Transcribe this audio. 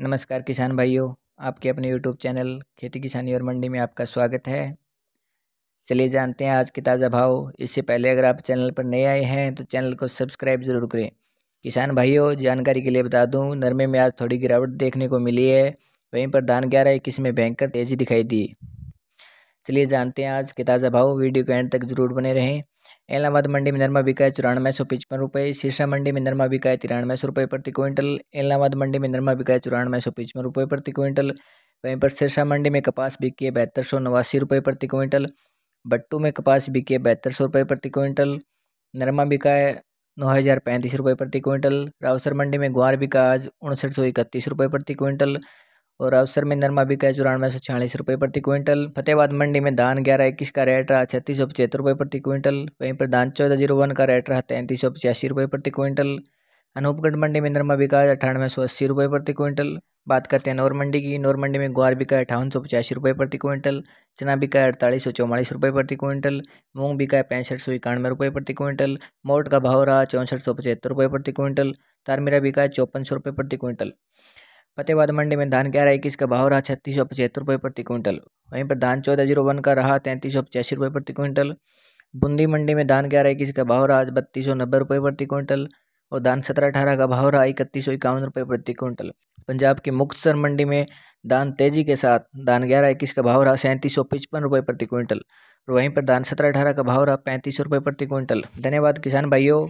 नमस्कार किसान भाइयों आपके अपने यूट्यूब चैनल खेती किसानी और मंडी में आपका स्वागत है चलिए जानते हैं आज के ताज़ा भाव इससे पहले अगर आप चैनल पर नए आए हैं तो चैनल को सब्सक्राइब ज़रूर करें किसान भाइयों जानकारी के लिए बता दूं नरमे में आज थोड़ी गिरावट देखने को मिली है वहीं पर धान ग्यारह इक्कीस में भयंकर तेज़ी दिखाई दी चलिए जानते हैं आज के ताज़ा भाव वीडियो के एंड तक ज़रूर बने रहें एलाहाबाद मंडी में नरमा बिकाए चौरानवे सौ पचपन रुपये सिरसा मंडी में नरमा बिकाए तिरानवे सौ रुपये प्रति क्विंटल एलाहाबाद मंडी में नरमा बिकाए चौरानवे सौ पचपन रुपये प्रति क्विंटल वहीं पर सिरसा मंडी में कपास बिकी है बहत्तर सौ नवासी रुपये प्रति क्विंटल बट्टू में कपास बिकी है बहत्तर सौ रुपये प्रति क्विंटल नरमा बिकाए नौ हज़ार पैंतीस रुपये प्रति क्विंटल रावसर मंडी में ग्वार बिका आज उनसठ सौ इकतीस रुपये प्रति क्विंटल और अवसर में नरमा बिका है चौरानवे सौ छियालीस रुपये प्रति क्विंटल फतेहाबाद मंडी में धान ग्यारह इक्कीस का रेट रहा छत्तीस सौ पचहत्तर रुपये प्रति क्विंटल वहीं पर धान चौदह जीरो वन का रेट रहा तैंतीस सौ पचासी रुपये प्रति क्विंटल अनूपगढ़ मंडी में नरमा बिका है अठानवे सौ अस्सी रुपये प्रति क्विंटल बात करते हैं नौर मंडी की नौर मंडी में ग्वार बिका है अठावन सौ पचासी रुपये प्रति क्विंटल चना बिका है अड़तालीस सौ चौवालीस रुपये प्रति क्विंटल मूंग बिका है पैंसठ सौ इक्यानवे रुपये प्रति क्विंटल मोट का भाव रहा चौंसठ सौ पचहत्तर रुपये प्रति क्विंटल तारमीरा बिका है चौपन सौ रुपये प्रति क्विंटल फतेहबाद मंडी में धान ग्यारह इक्कीस का भाव रहा छत्तीस सौ पचहत्तर रुपये प्रति क्विंटल वहीं पर धान चौदह जीरो वन का रहा तैंतीस सौ पचासी रुपये प्रति क्विंटल बूंदी मंडी में धान ग्यारह इक्कीस का भाव रहा बत्तीस सौ नब्बे रुपये प्रति क्विंटल और धान सत्रह अठारह का भाव रहा इकतीस सौ इक्यावन रुपये प्रति क्विंटल पंजाब की मुक्तसर मंडी में धान तेजी के साथ धान ग्यारह इक्कीस का भाव रहा सैंतीस सौ पचपन रुपये प्रति क्विंटल और वहीं पर धान सत्रह अठारह का भाव रहा पैंतीस सौ रुपये प्रति क्विंटल धन्यवाद किसान भाइयों